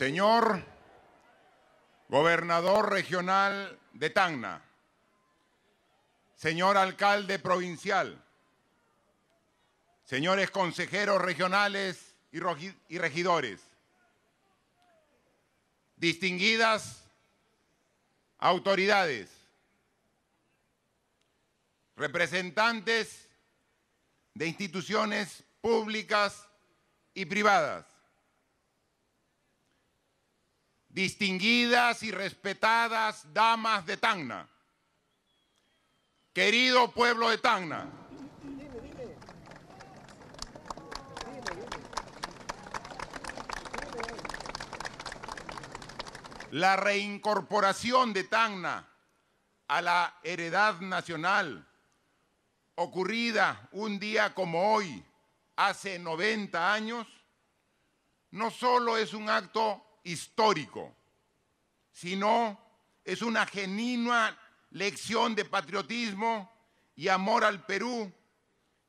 Señor Gobernador Regional de Tacna, señor Alcalde Provincial, señores consejeros regionales y regidores, distinguidas autoridades, representantes de instituciones públicas y privadas, distinguidas y respetadas damas de Tacna, querido pueblo de Tacna, la reincorporación de Tacna a la heredad nacional ocurrida un día como hoy, hace 90 años, no solo es un acto histórico, sino es una genuina lección de patriotismo y amor al Perú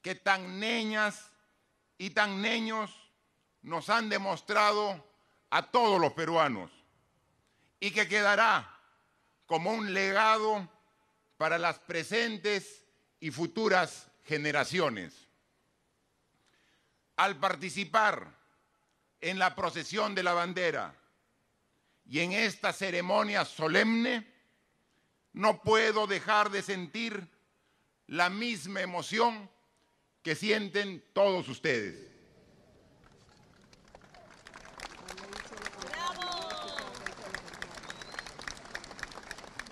que tan niñas y tan niños nos han demostrado a todos los peruanos y que quedará como un legado para las presentes y futuras generaciones. Al participar en la procesión de la bandera, y en esta ceremonia solemne no puedo dejar de sentir la misma emoción que sienten todos ustedes.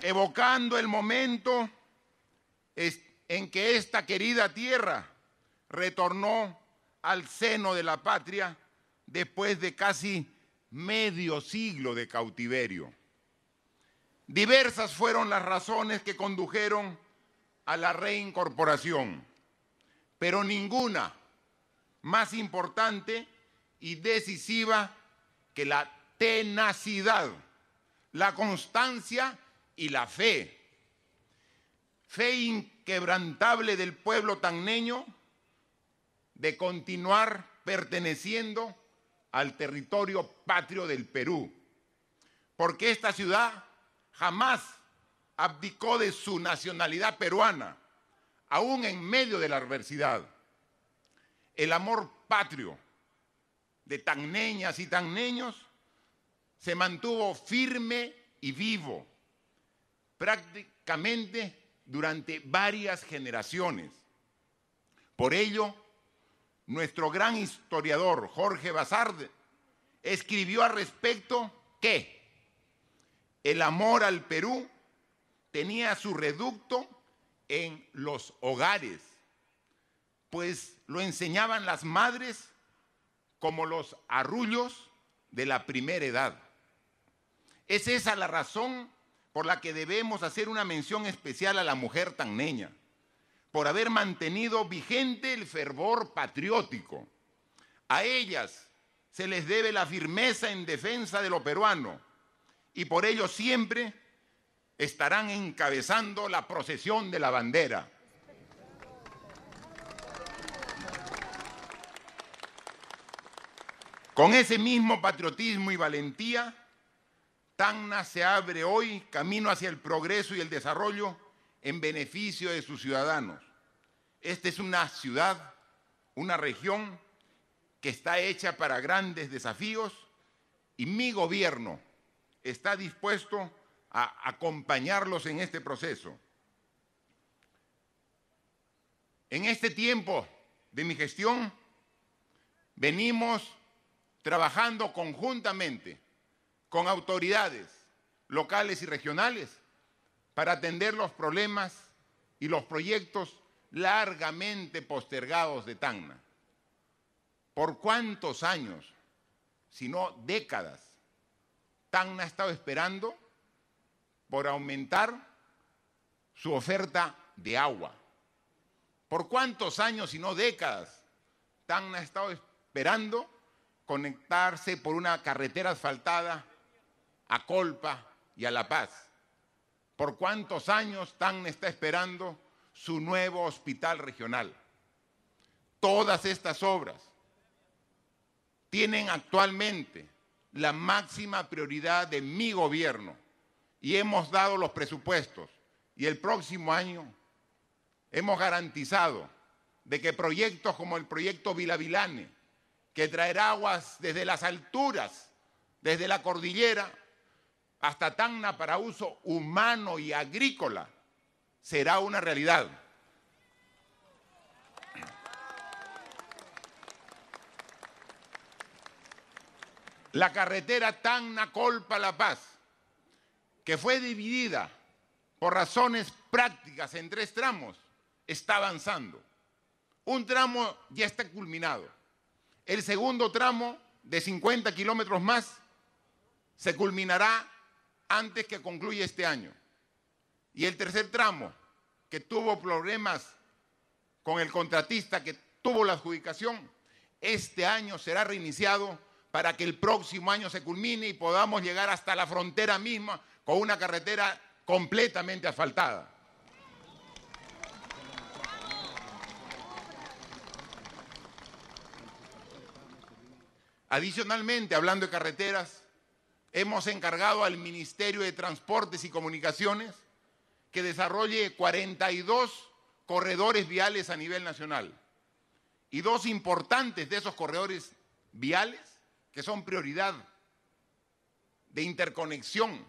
Evocando el momento en que esta querida tierra retornó al seno de la patria después de casi medio siglo de cautiverio. Diversas fueron las razones que condujeron a la reincorporación, pero ninguna más importante y decisiva que la tenacidad, la constancia y la fe. Fe inquebrantable del pueblo neño, de continuar perteneciendo al territorio patrio del Perú, porque esta ciudad jamás abdicó de su nacionalidad peruana, aún en medio de la adversidad. El amor patrio de tan niñas y tan niños se mantuvo firme y vivo prácticamente durante varias generaciones. Por ello, nuestro gran historiador Jorge Bazard escribió al respecto que el amor al Perú tenía su reducto en los hogares, pues lo enseñaban las madres como los arrullos de la primera edad. Es esa la razón por la que debemos hacer una mención especial a la mujer tan neña por haber mantenido vigente el fervor patriótico. A ellas se les debe la firmeza en defensa de lo peruano y por ello siempre estarán encabezando la procesión de la bandera. Con ese mismo patriotismo y valentía, Tacna se abre hoy camino hacia el progreso y el desarrollo en beneficio de sus ciudadanos. Esta es una ciudad, una región que está hecha para grandes desafíos y mi gobierno está dispuesto a acompañarlos en este proceso. En este tiempo de mi gestión venimos trabajando conjuntamente con autoridades locales y regionales para atender los problemas y los proyectos largamente postergados de Tacna. ¿Por cuántos años, si no décadas, Tacna ha estado esperando por aumentar su oferta de agua? ¿Por cuántos años, si no décadas, Tacna ha estado esperando conectarse por una carretera asfaltada a Colpa y a La Paz? por cuántos años TAN está esperando su nuevo hospital regional. Todas estas obras tienen actualmente la máxima prioridad de mi gobierno y hemos dado los presupuestos y el próximo año hemos garantizado de que proyectos como el proyecto Vilavilane, que traerá aguas desde las alturas, desde la cordillera, hasta Tacna para uso humano y agrícola será una realidad. La carretera Tacna-Colpa-La Paz, que fue dividida por razones prácticas en tres tramos, está avanzando. Un tramo ya está culminado. El segundo tramo de 50 kilómetros más se culminará antes que concluya este año. Y el tercer tramo, que tuvo problemas con el contratista que tuvo la adjudicación, este año será reiniciado para que el próximo año se culmine y podamos llegar hasta la frontera misma con una carretera completamente asfaltada. Adicionalmente, hablando de carreteras, Hemos encargado al Ministerio de Transportes y Comunicaciones que desarrolle 42 corredores viales a nivel nacional. Y dos importantes de esos corredores viales, que son prioridad de interconexión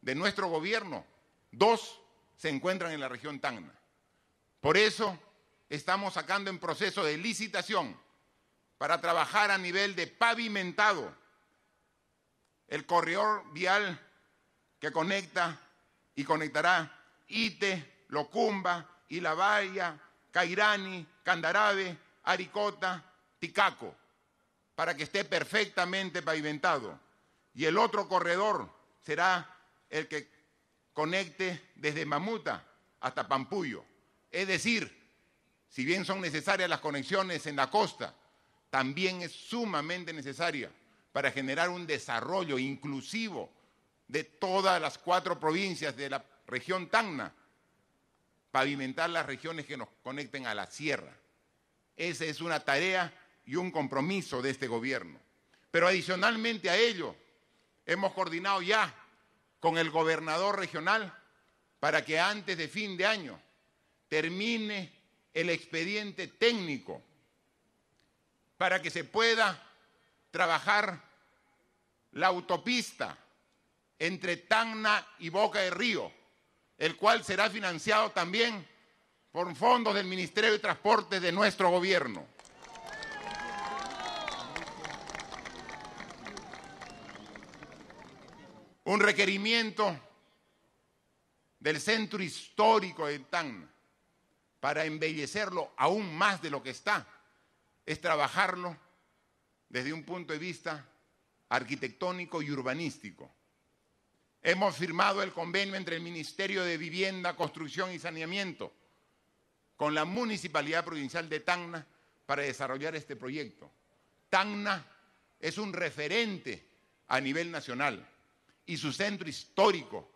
de nuestro gobierno, dos se encuentran en la región Tacna. Por eso estamos sacando en proceso de licitación para trabajar a nivel de pavimentado el corredor vial que conecta y conectará Ite, Locumba, Ilabaya, Cairani, Candarabe, Aricota, Ticaco, para que esté perfectamente pavimentado. Y el otro corredor será el que conecte desde Mamuta hasta Pampullo. Es decir, si bien son necesarias las conexiones en la costa, también es sumamente necesaria para generar un desarrollo inclusivo de todas las cuatro provincias de la región Tacna, pavimentar las regiones que nos conecten a la sierra. Esa es una tarea y un compromiso de este gobierno. Pero adicionalmente a ello, hemos coordinado ya con el gobernador regional para que antes de fin de año termine el expediente técnico para que se pueda trabajar la autopista entre Tacna y Boca de Río, el cual será financiado también por fondos del Ministerio de Transportes de nuestro gobierno. Un requerimiento del centro histórico de Tacna para embellecerlo aún más de lo que está, es trabajarlo desde un punto de vista arquitectónico y urbanístico. Hemos firmado el convenio entre el Ministerio de Vivienda, Construcción y Saneamiento con la Municipalidad Provincial de Tacna para desarrollar este proyecto. Tangna es un referente a nivel nacional y su centro histórico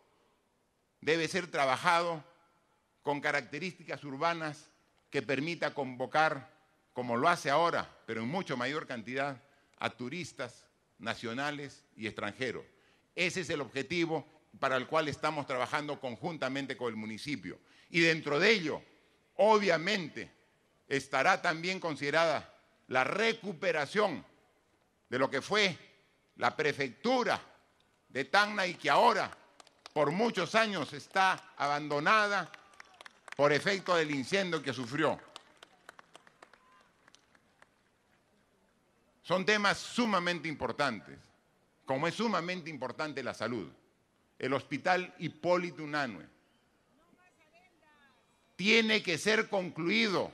debe ser trabajado con características urbanas que permita convocar como lo hace ahora, pero en mucho mayor cantidad, a turistas nacionales y extranjeros. Ese es el objetivo para el cual estamos trabajando conjuntamente con el municipio. Y dentro de ello, obviamente, estará también considerada la recuperación de lo que fue la prefectura de Tacna y que ahora por muchos años está abandonada por efecto del incendio que sufrió. Son temas sumamente importantes, como es sumamente importante la salud. El hospital Hipólito Unanue tiene que ser concluido,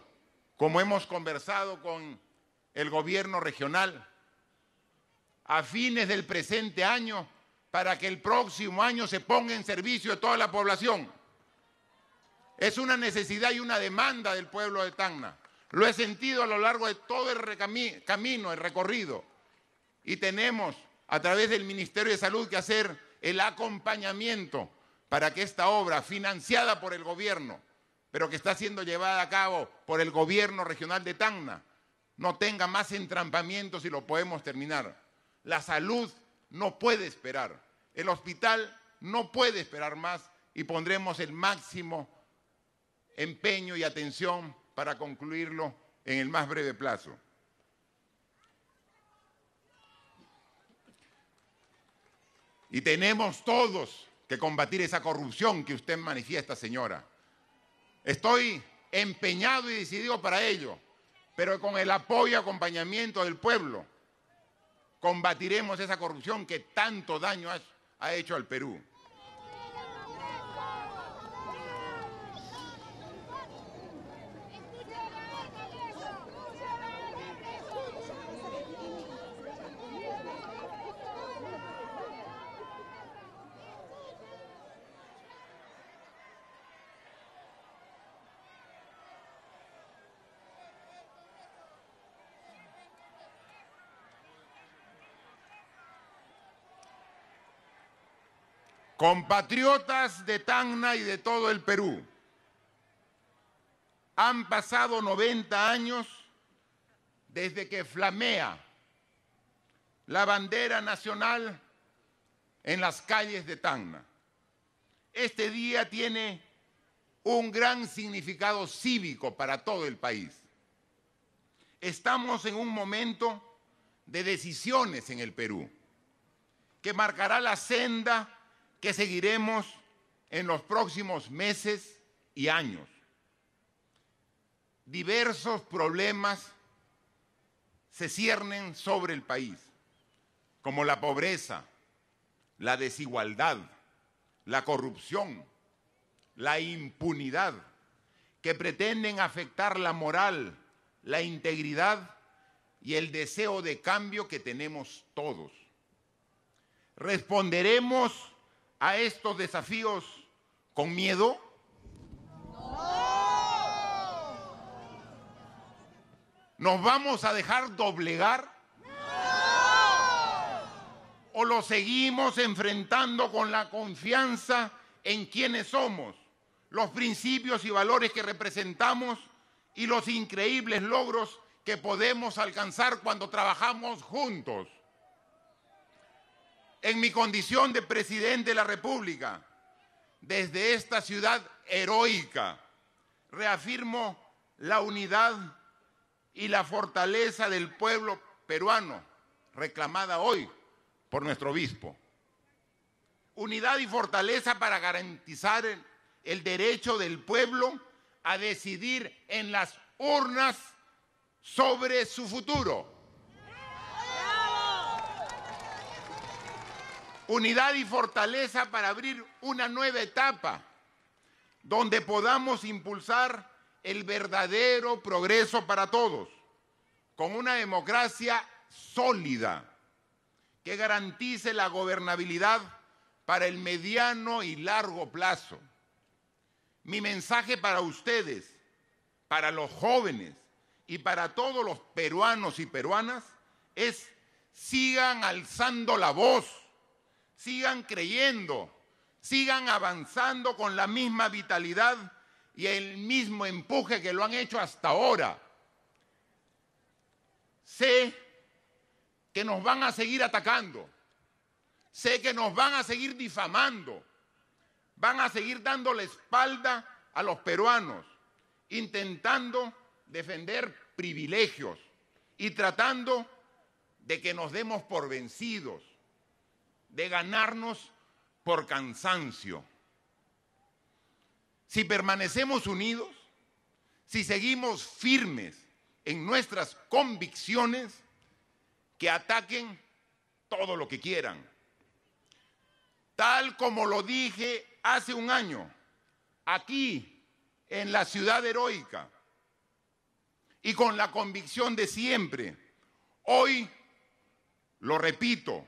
como hemos conversado con el gobierno regional, a fines del presente año, para que el próximo año se ponga en servicio de toda la población. Es una necesidad y una demanda del pueblo de Tacna. Lo he sentido a lo largo de todo el camino, el recorrido. Y tenemos a través del Ministerio de Salud que hacer el acompañamiento para que esta obra, financiada por el gobierno, pero que está siendo llevada a cabo por el gobierno regional de Tacna, no tenga más entrampamientos y lo podemos terminar. La salud no puede esperar. El hospital no puede esperar más y pondremos el máximo empeño y atención para concluirlo en el más breve plazo. Y tenemos todos que combatir esa corrupción que usted manifiesta, señora. Estoy empeñado y decidido para ello, pero con el apoyo y acompañamiento del pueblo combatiremos esa corrupción que tanto daño ha, hecho al Perú. Compatriotas de Tacna y de todo el Perú, han pasado 90 años desde que flamea la bandera nacional en las calles de Tacna. Este día tiene un gran significado cívico para todo el país. Estamos en un momento de decisiones en el Perú que marcará la senda que seguiremos en los próximos meses y años. Diversos problemas se ciernen sobre el país, como la pobreza, la desigualdad, la corrupción, la impunidad, que pretenden afectar la moral, la integridad y el deseo de cambio que tenemos todos. Responderemos a estos desafíos con miedo? ¿Nos vamos a dejar doblegar? ¿O lo seguimos enfrentando con la confianza en quienes somos, los principios y valores que representamos y los increíbles logros que podemos alcanzar cuando trabajamos juntos? en mi condición de presidente de la República, desde esta ciudad heroica, reafirmo la unidad y la fortaleza del pueblo peruano, reclamada hoy por nuestro obispo. Unidad y fortaleza para garantizar el derecho del pueblo a decidir en las urnas sobre su futuro. unidad y fortaleza para abrir una nueva etapa donde podamos impulsar el verdadero progreso para todos, con una democracia sólida que garantice la gobernabilidad para el mediano y largo plazo. Mi mensaje para ustedes, para los jóvenes y para todos los peruanos y peruanas es sigan alzando la voz sigan creyendo, sigan avanzando con la misma vitalidad y el mismo empuje que lo han hecho hasta ahora. Sé que nos van a seguir atacando, sé que nos van a seguir difamando, van a seguir dando la espalda a los peruanos, intentando defender privilegios y tratando de que nos demos por vencidos de ganarnos por cansancio. Si permanecemos unidos, si seguimos firmes en nuestras convicciones, que ataquen todo lo que quieran. Tal como lo dije hace un año, aquí, en la ciudad heroica, y con la convicción de siempre, hoy lo repito,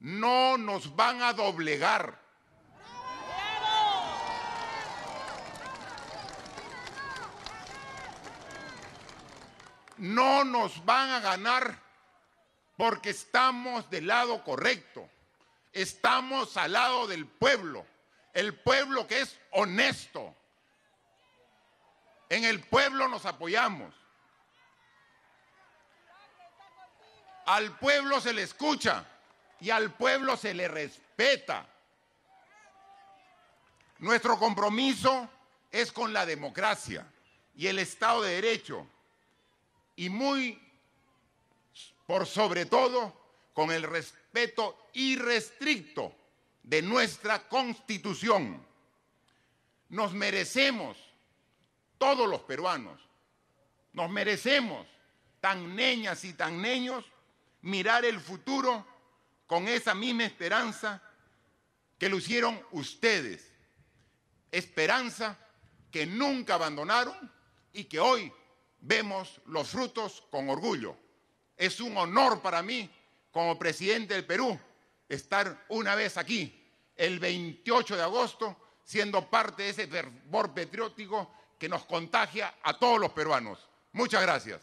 no nos van a doblegar. No nos van a ganar porque estamos del lado correcto. Estamos al lado del pueblo, el pueblo que es honesto. En el pueblo nos apoyamos. Al pueblo se le escucha y al pueblo se le respeta. Nuestro compromiso es con la democracia y el Estado de Derecho y muy por sobre todo con el respeto irrestricto de nuestra constitución. Nos merecemos, todos los peruanos, nos merecemos, tan niñas y tan niños, mirar el futuro con esa misma esperanza que lucieron ustedes. Esperanza que nunca abandonaron y que hoy vemos los frutos con orgullo. Es un honor para mí, como presidente del Perú, estar una vez aquí, el 28 de agosto, siendo parte de ese fervor patriótico que nos contagia a todos los peruanos. Muchas gracias.